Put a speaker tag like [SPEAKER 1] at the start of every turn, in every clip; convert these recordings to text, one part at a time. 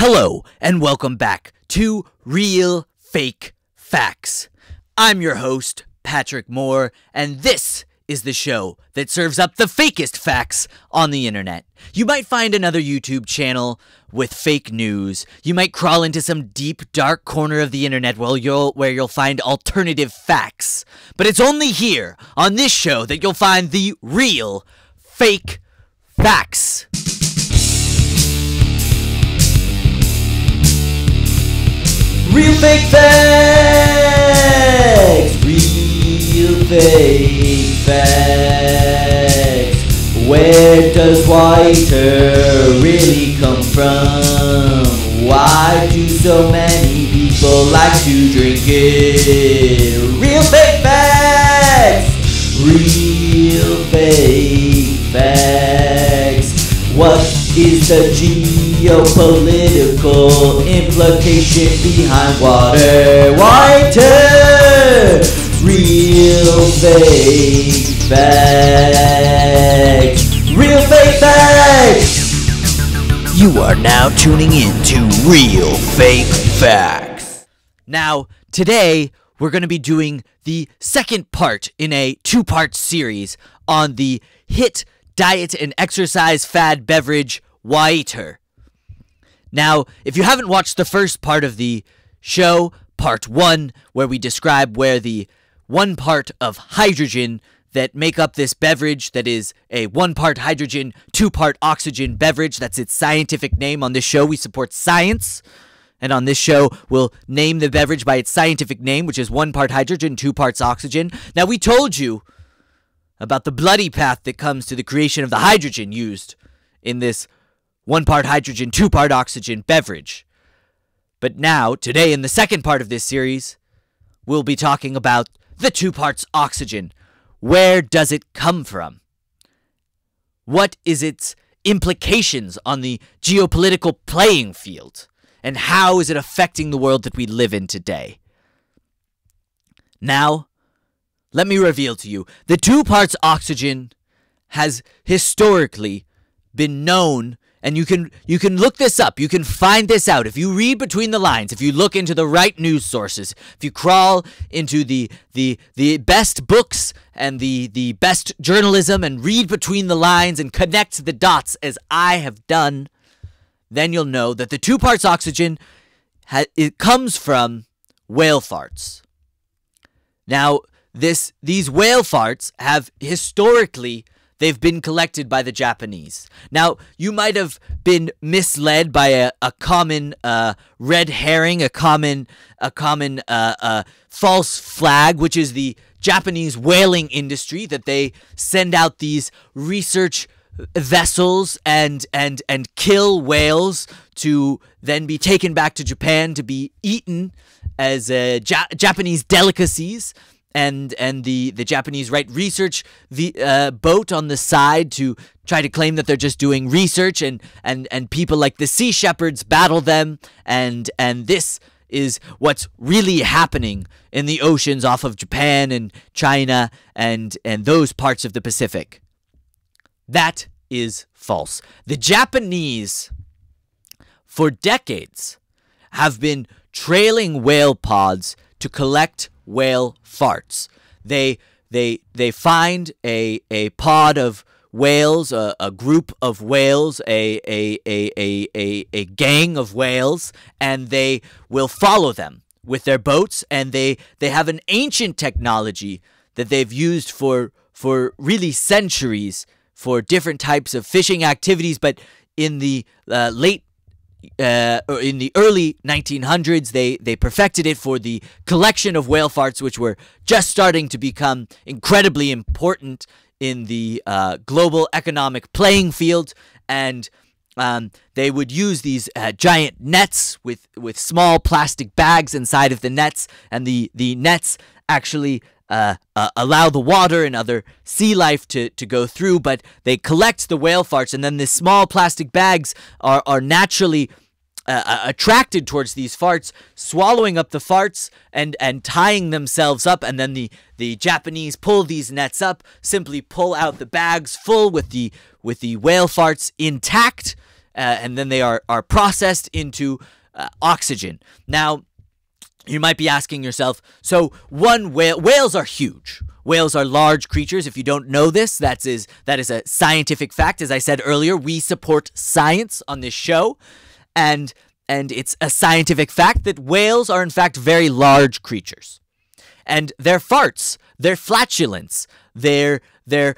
[SPEAKER 1] Hello, and welcome back to Real Fake Facts. I'm your host, Patrick Moore, and this is the show that serves up the fakest facts on the internet. You might find another YouTube channel with fake news. You might crawl into some deep, dark corner of the internet where you'll, where you'll find alternative facts. But it's only here, on this show, that you'll find the real fake facts. Real fake facts. Real fake facts. Where does water really come from? Why do so many people like to drink it? Real fake facts. Real fake facts. What is the G geopolitical implication behind water whiter real fake facts real fake facts you are now tuning in to real fake facts now today we're going to be doing the second part in a two-part series on the hit diet and exercise fad beverage Whiter. Now, if you haven't watched the first part of the show, part one, where we describe where the one part of hydrogen that make up this beverage that is a one part hydrogen, two part oxygen beverage. That's its scientific name. On this show, we support science. And on this show, we'll name the beverage by its scientific name, which is one part hydrogen, two parts oxygen. Now, we told you about the bloody path that comes to the creation of the hydrogen used in this one part hydrogen, two part oxygen beverage. But now, today in the second part of this series, we'll be talking about the two parts oxygen. Where does it come from? What is its implications on the geopolitical playing field? And how is it affecting the world that we live in today? Now, let me reveal to you the two parts oxygen has historically been known and you can you can look this up you can find this out if you read between the lines if you look into the right news sources if you crawl into the the the best books and the the best journalism and read between the lines and connect the dots as i have done then you'll know that the two parts oxygen it comes from whale farts now this these whale farts have historically They've been collected by the Japanese. Now, you might have been misled by a, a common uh, red herring, a common, a common uh, uh, false flag, which is the Japanese whaling industry that they send out these research vessels and and and kill whales to then be taken back to Japan to be eaten as uh, Japanese delicacies and and the the Japanese right research the uh, boat on the side to try to claim that they're just doing research and and and people like the sea shepherds battle them and and this is what's really happening in the oceans off of Japan and China and and those parts of the Pacific. That is false. The Japanese for decades have been trailing whale pods to collect whale farts. They they they find a a pod of whales, a, a group of whales, a, a, a, a, a, a gang of whales, and they will follow them with their boats. And they, they have an ancient technology that they've used for, for really centuries for different types of fishing activities. But in the uh, late uh, in the early 1900s, they, they perfected it for the collection of whale farts, which were just starting to become incredibly important in the uh, global economic playing field. And um, they would use these uh, giant nets with, with small plastic bags inside of the nets, and the, the nets actually uh, uh, allow the water and other sea life to, to go through, but they collect the whale farts, and then the small plastic bags are, are naturally uh, uh, attracted towards these farts, swallowing up the farts and and tying themselves up, and then the the Japanese pull these nets up, simply pull out the bags full with the with the whale farts intact, uh, and then they are are processed into uh, oxygen. Now you might be asking yourself, so one whale whales are huge. Whales are large creatures. If you don't know this, that's that is a scientific fact. As I said earlier, we support science on this show. And and it's a scientific fact that whales are in fact very large creatures. And their farts, their flatulence, their their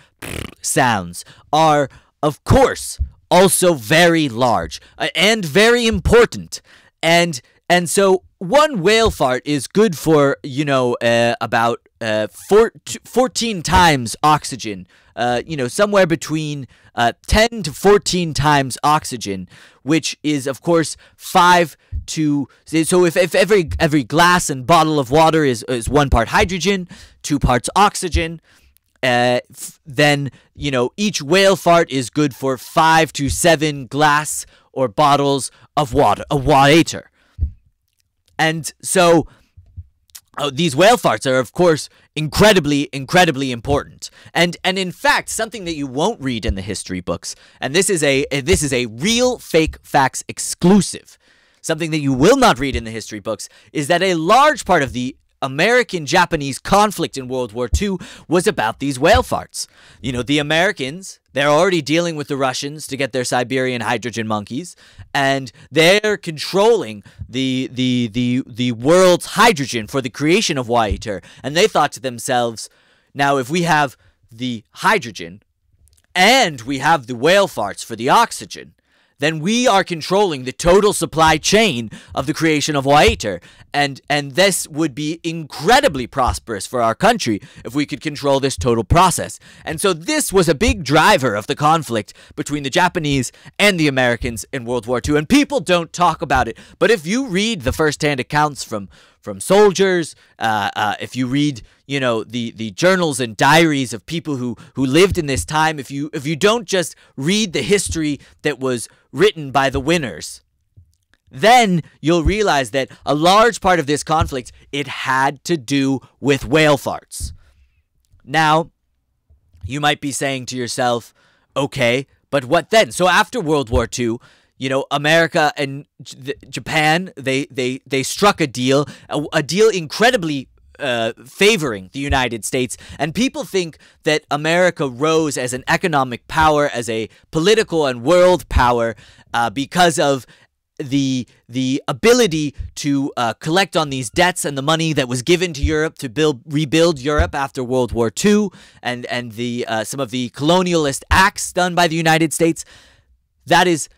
[SPEAKER 1] sounds are of course also very large uh, and very important. And and so one whale fart is good for, you know, uh, about uh, four, 14 times oxygen, uh, you know, somewhere between uh, 10 to 14 times oxygen, which is, of course, 5 to. So if, if every, every glass and bottle of water is, is one part hydrogen, two parts oxygen, uh, then you know each whale fart is good for five to seven glass or bottles of water, a water. And so uh, these whale farts are, of course, incredibly, incredibly important. And and in fact, something that you won't read in the history books, and this is a this is a real fake facts exclusive. Something that you will not read in the history books is that a large part of the American Japanese conflict in World War II was about these whale farts. You know, the Americans, they're already dealing with the Russians to get their Siberian hydrogen monkeys, and they're controlling the the the the world's hydrogen for the creation of Waiter. And they thought to themselves, now if we have the hydrogen and we have the whale farts for the oxygen, then we are controlling the total supply chain of the creation of water. And, and this would be incredibly prosperous for our country if we could control this total process. And so this was a big driver of the conflict between the Japanese and the Americans in World War II. And people don't talk about it. But if you read the firsthand accounts from from soldiers. Uh, uh, if you read, you know, the the journals and diaries of people who who lived in this time, if you if you don't just read the history that was written by the winners, then you'll realize that a large part of this conflict it had to do with whale farts. Now, you might be saying to yourself, okay, but what then? So after World War II, you know, America and J Japan, they they they struck a deal, a, a deal incredibly uh, favoring the United States. And people think that America rose as an economic power, as a political and world power, uh, because of the the ability to uh, collect on these debts and the money that was given to Europe to build rebuild Europe after World War II and and the uh, some of the colonialist acts done by the United States that is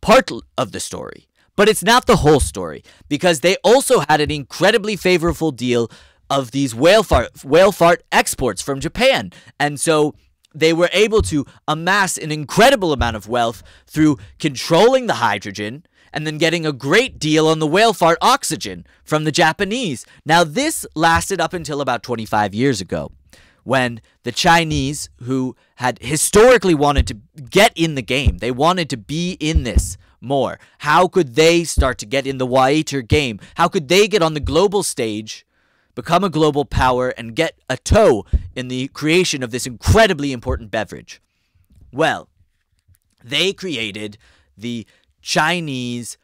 [SPEAKER 1] part of the story but it's not the whole story because they also had an incredibly favorable deal of these whale fart, whale fart exports from Japan. And so they were able to amass an incredible amount of wealth through controlling the hydrogen and then getting a great deal on the whale fart oxygen from the Japanese. Now, this lasted up until about 25 years ago when the Chinese, who had historically wanted to get in the game, they wanted to be in this more. How could they start to get in the waiter game? How could they get on the global stage become a global power, and get a toe in the creation of this incredibly important beverage? Well, they created the Chinese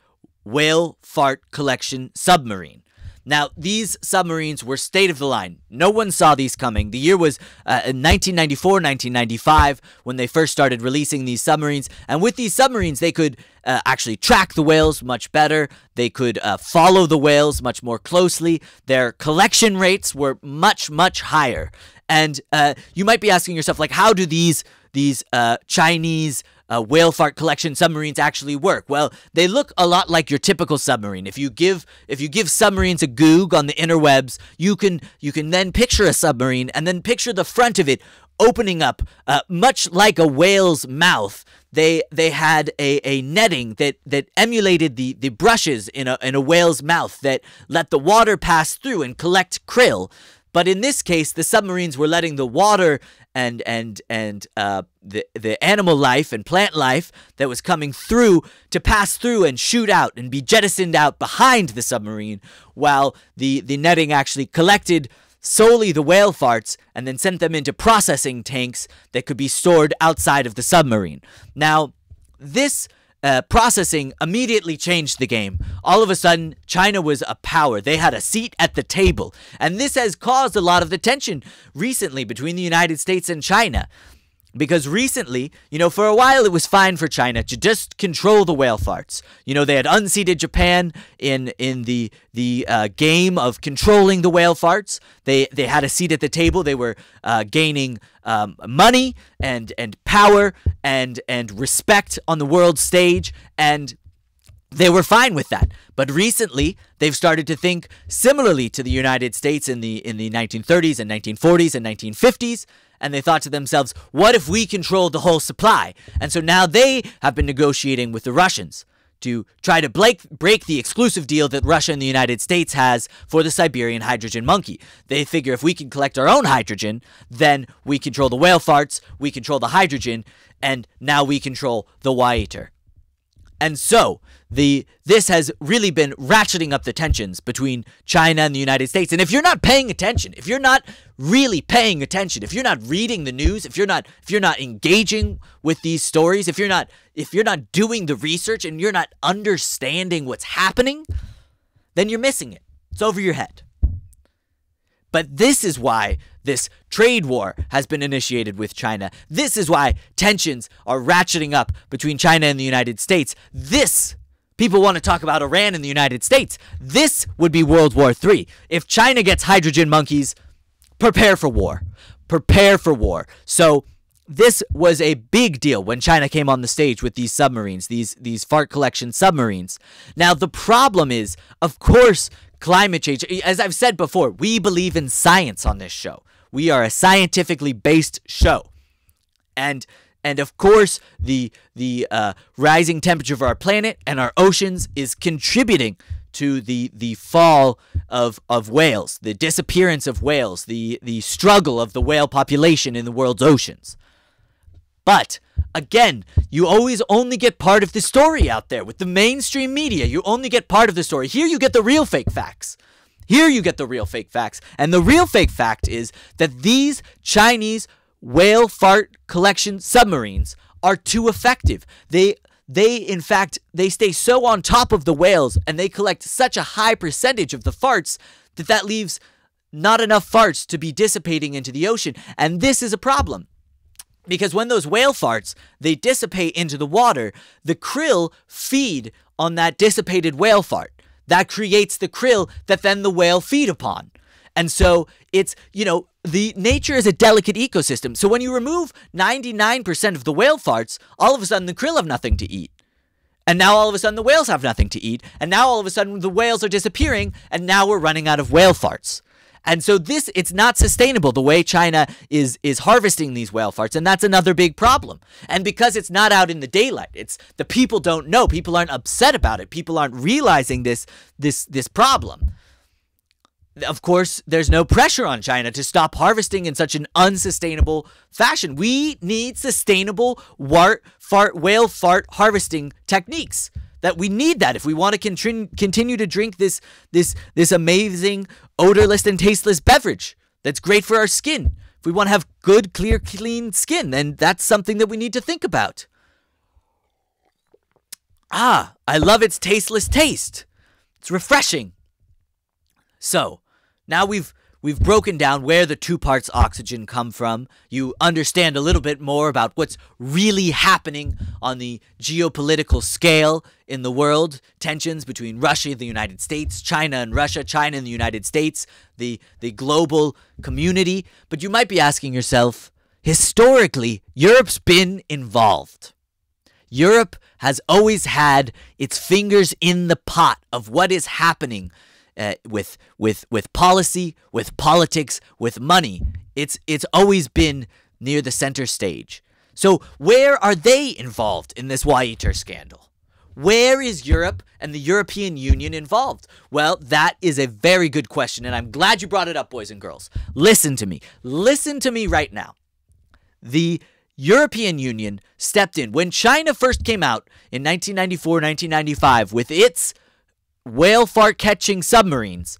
[SPEAKER 1] whale fart collection submarine. Now, these submarines were state of the line. No one saw these coming. The year was uh, 1994, 1995 when they first started releasing these submarines. And with these submarines, they could uh, actually track the whales much better. They could uh, follow the whales much more closely. Their collection rates were much, much higher. And uh, you might be asking yourself, like, how do these these uh, Chinese uh, whale fart collection submarines actually work? Well, they look a lot like your typical submarine. If you give if you give submarines a goog on the interwebs, you can you can then picture a submarine and then picture the front of it opening up, uh, much like a whale's mouth. They they had a, a netting that, that emulated the, the brushes in a in a whale's mouth that let the water pass through and collect krill. But in this case, the submarines were letting the water and and and uh, the the animal life and plant life that was coming through to pass through and shoot out and be jettisoned out behind the submarine, while the the netting actually collected solely the whale farts and then sent them into processing tanks that could be stored outside of the submarine. Now, this uh, processing immediately changed the game. All of a sudden, China was a power. They had a seat at the table. And this has caused a lot of the tension recently between the United States and China. Because recently, you know, for a while it was fine for China to just control the whale farts. You know, they had unseated Japan in in the the uh, game of controlling the whale farts. They they had a seat at the table. They were uh, gaining um, money and and power and and respect on the world stage, and they were fine with that. But recently, They've started to think similarly to the United States in the in the 1930s and 1940s and 1950s and they thought to themselves, what if we controlled the whole supply? And so now they have been negotiating with the Russians to try to break, break the exclusive deal that Russia and the United States has for the Siberian hydrogen monkey. They figure if we can collect our own hydrogen, then we control the whale farts, we control the hydrogen, and now we control the waiter. And so, the this has really been ratcheting up the tensions between China and the United States. And if you're not paying attention, if you're not really paying attention, if you're not reading the news, if you're not if you're not engaging with these stories, if you're not if you're not doing the research and you're not understanding what's happening, then you're missing it. It's over your head. But this is why this trade war has been initiated with China. This is why tensions are ratcheting up between China and the United States. This People want to talk about Iran and the United States. This would be World War III. If China gets hydrogen monkeys, prepare for war. Prepare for war. So this was a big deal when China came on the stage with these submarines, these these fart collection submarines. Now the problem is, of course, climate change. As I've said before, we believe in science on this show. We are a scientifically based show. And and of course, the the uh, rising temperature of our planet and our oceans is contributing to the the fall of of whales, the disappearance of whales, the the struggle of the whale population in the world's oceans. But again, you always only get part of the story out there with the mainstream media. You only get part of the story. Here you get the real fake facts. Here you get the real fake facts. And the real fake fact is that these Chinese whale fart collection submarines are too effective. They they in fact they stay so on top of the whales and they collect such a high percentage of the farts that that leaves not enough farts to be dissipating into the ocean. And this is a problem. Because when those whale farts, they dissipate into the water, the krill feed on that dissipated whale fart that creates the krill that then the whale feed upon. And so it's, you know, the nature is a delicate ecosystem. So when you remove 99% of the whale farts, all of a sudden the krill have nothing to eat. And now all of a sudden the whales have nothing to eat. And now all of a sudden the whales are disappearing. And now we're running out of whale farts. And so this it's not sustainable the way China is is harvesting these whale farts and that's another big problem. And because it's not out in the daylight, it's the people don't know, people aren't upset about it, people aren't realizing this this this problem. Of course, there's no pressure on China to stop harvesting in such an unsustainable fashion. We need sustainable wart, fart, whale fart harvesting techniques that we need that if we want to continue continue to drink this this this amazing odorless and tasteless beverage that's great for our skin. If we want to have good, clear, clean skin, then that's something that we need to think about. Ah, I love its tasteless taste. It's refreshing. So, now we've We've broken down where the two parts oxygen come from. You understand a little bit more about what's really happening on the geopolitical scale in the world. Tensions between Russia and the United States, China and Russia, China and the United States, the, the global community. But you might be asking yourself, historically, Europe's been involved. Europe has always had its fingers in the pot of what is happening uh, with with with policy, with politics, with money. It's it's always been near the center stage. So where are they involved in this Waiter scandal? Where is Europe and the European Union involved? Well, that is a very good question, and I'm glad you brought it up, boys and girls. Listen to me. Listen to me right now. The European Union stepped in when China first came out in 1994, 1995 with its whale fart catching submarines,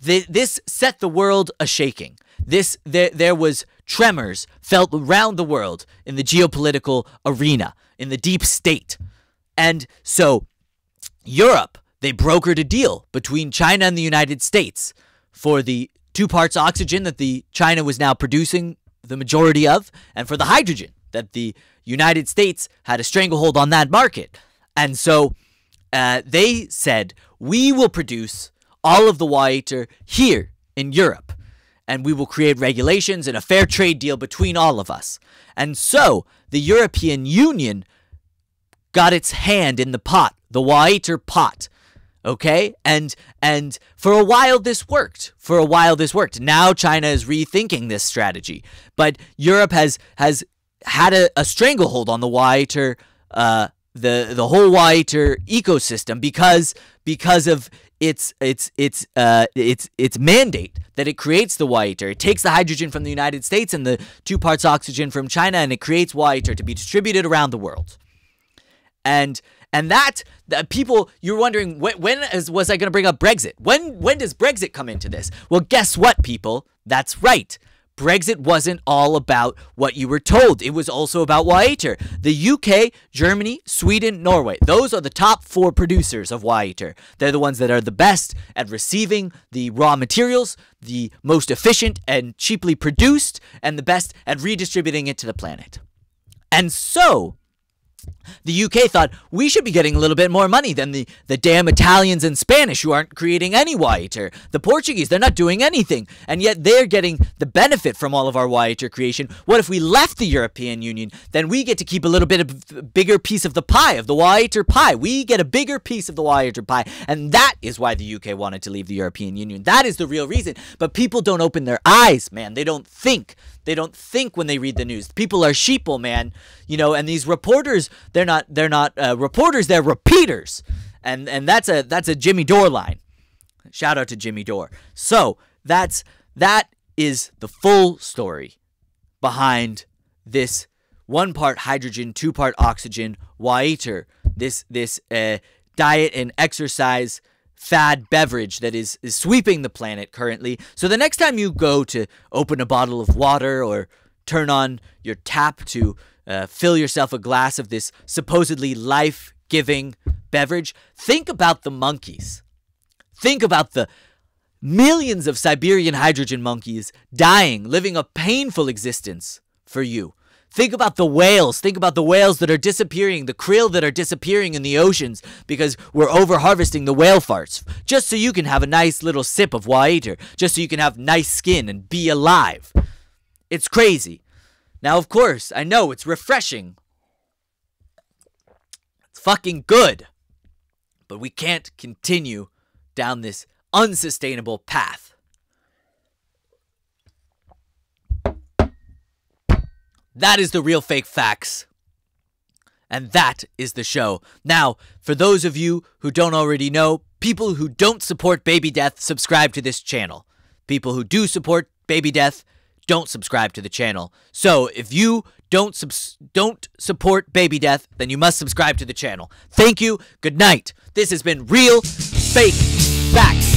[SPEAKER 1] the, this set the world a shaking. This there, there was tremors felt around the world in the geopolitical arena, in the deep state. And so Europe, they brokered a deal between China and the United States for the two parts oxygen that the China was now producing the majority of and for the hydrogen that the United States had a stranglehold on that market. And so uh, they said, We will produce all of the Waiter here in Europe, and we will create regulations and a fair trade deal between all of us. And so the European Union got its hand in the pot, the Waiter pot. Okay? And and for a while this worked. For a while this worked. Now China is rethinking this strategy. But Europe has has had a, a stranglehold on the Waiter uh, the the whole Waiter ecosystem because because of its its its uh, its its mandate that it creates the water It takes the hydrogen from the United States and the two parts oxygen from China, and it creates water to be distributed around the world. And and that, that people you're wondering when, when is, was I going to bring up Brexit? When when does Brexit come into this? Well, guess what, people? That's right. Brexit wasn't all about what you were told. It was also about Whiteater. The UK, Germany, Sweden, Norway. Those are the top four producers of Whiteater. They're the ones that are the best at receiving the raw materials, the most efficient and cheaply produced, and the best at redistributing it to the planet. And so, the UK thought we should be getting a little bit more money than the, the damn Italians and Spanish who aren't creating any Wyatter. The Portuguese, they're not doing anything. And yet they're getting the benefit from all of our Wyatter creation. What if we left the European Union? Then we get to keep a little bit of bigger piece of the pie, of the Wyatter pie. We get a bigger piece of the Wyatter pie. And that is why the UK wanted to leave the European Union. That is the real reason. But people don't open their eyes, man. They don't think. They don't think when they read the news. People are sheeple, man. You know, and these reporters, they're not they're not uh, reporters, they're repeaters. And and that's a that's a Jimmy Dore line. Shout out to Jimmy Dore. So, that's that is the full story behind this one part hydrogen, two part oxygen waiter. This this uh, diet and exercise fad beverage that is, is sweeping the planet currently. So the next time you go to open a bottle of water or turn on your tap to uh, fill yourself a glass of this supposedly life giving beverage, think about the monkeys. Think about the millions of Siberian hydrogen monkeys dying, living a painful existence for you. Think about the whales. Think about the whales that are disappearing, the krill that are disappearing in the oceans because we're over harvesting the whale farts. Just so you can have a nice little sip of water, just so you can have nice skin and be alive. It's crazy. Now, of course, I know it's refreshing. It's fucking good. But we can't continue down this unsustainable path. That is the real fake facts. And that is the show. Now, for those of you who don't already know, people who don't support baby death subscribe to this channel. People who do support baby death don't subscribe to the channel. So, if you don't subs- don't support baby death, then you must subscribe to the channel. Thank you. Good night. This has been real fake facts.